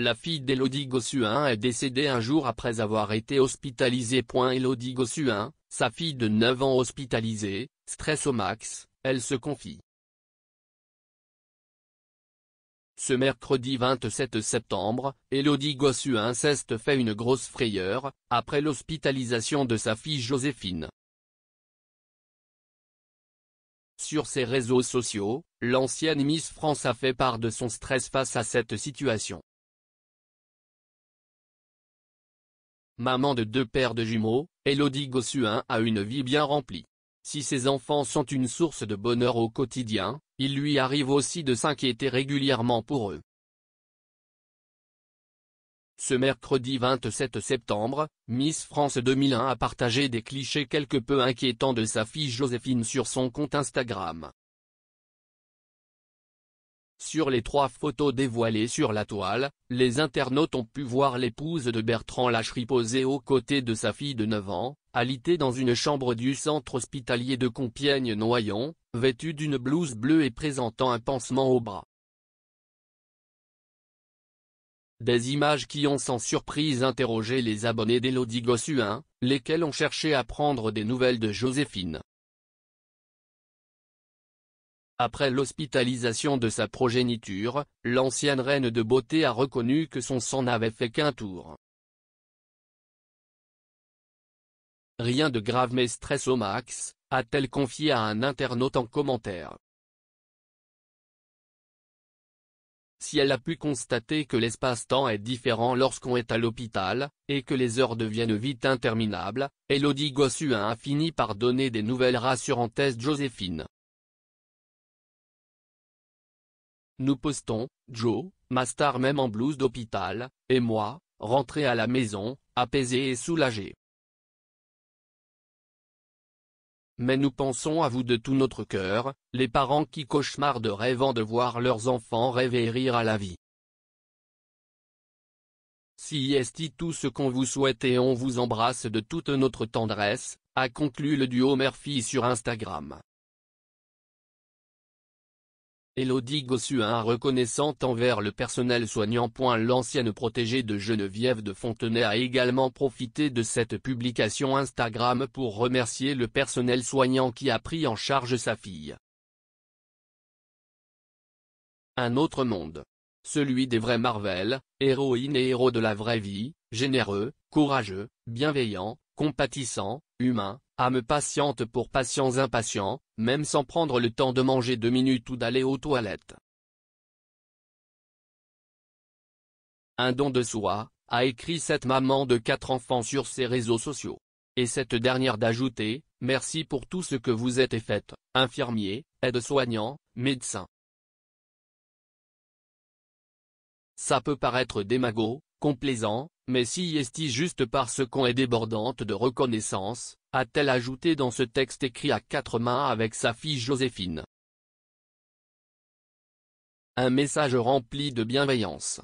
La fille d'Élodie Gossuin est décédée un jour après avoir été hospitalisée. Elodie Gossuin, sa fille de 9 ans hospitalisée, stress au max, elle se confie. Ce mercredi 27 septembre, Elodie Gossuin s'est fait une grosse frayeur, après l'hospitalisation de sa fille Joséphine. Sur ses réseaux sociaux, l'ancienne Miss France a fait part de son stress face à cette situation. maman de deux paires de jumeaux, Elodie Gossuin a une vie bien remplie. Si ses enfants sont une source de bonheur au quotidien, il lui arrive aussi de s'inquiéter régulièrement pour eux. Ce mercredi 27 septembre, Miss France 2001 a partagé des clichés quelque peu inquiétants de sa fille Joséphine sur son compte Instagram. Sur les trois photos dévoilées sur la toile, les internautes ont pu voir l'épouse de Bertrand Lachery posée aux côtés de sa fille de 9 ans, alitée dans une chambre du centre hospitalier de Compiègne-Noyon, vêtue d'une blouse bleue et présentant un pansement au bras. Des images qui ont sans surprise interrogé les abonnés d'Elodie Gossuin, lesquels ont cherché à prendre des nouvelles de Joséphine. Après l'hospitalisation de sa progéniture, l'ancienne reine de beauté a reconnu que son sang n'avait fait qu'un tour. Rien de grave mais stress au max, a-t-elle confié à un internaute en commentaire. Si elle a pu constater que l'espace-temps est différent lorsqu'on est à l'hôpital, et que les heures deviennent vite interminables, Elodie Gossuin a fini par donner des nouvelles rassurantes Joséphine. Nous postons, Joe, ma star même en blouse d'hôpital, et moi, rentré à la maison, apaisé et soulagé. Mais nous pensons à vous de tout notre cœur, les parents qui cauchemardent rêvant de voir leurs enfants rêver et rire à la vie. Si est tout ce qu'on vous souhaite et on vous embrasse de toute notre tendresse, a conclu le duo Murphy sur Instagram. Elodie Gossuin reconnaissante envers le personnel soignant. L'ancienne protégée de Geneviève de Fontenay a également profité de cette publication Instagram pour remercier le personnel soignant qui a pris en charge sa fille. Un autre monde. Celui des vrais Marvel, héroïnes et héros de la vraie vie, généreux, courageux, bienveillants, compatissants, humains, Âme patiente pour patients impatients, même sans prendre le temps de manger deux minutes ou d'aller aux toilettes. Un don de soi, a écrit cette maman de quatre enfants sur ses réseaux sociaux. Et cette dernière d'ajouter, merci pour tout ce que vous êtes et faites, infirmier, aide-soignant, médecin. Ça peut paraître démago, complaisant, mais si est-il juste parce qu'on est débordante de reconnaissance, a-t-elle ajouté dans ce texte écrit à quatre mains avec sa fille Joséphine. Un message rempli de bienveillance.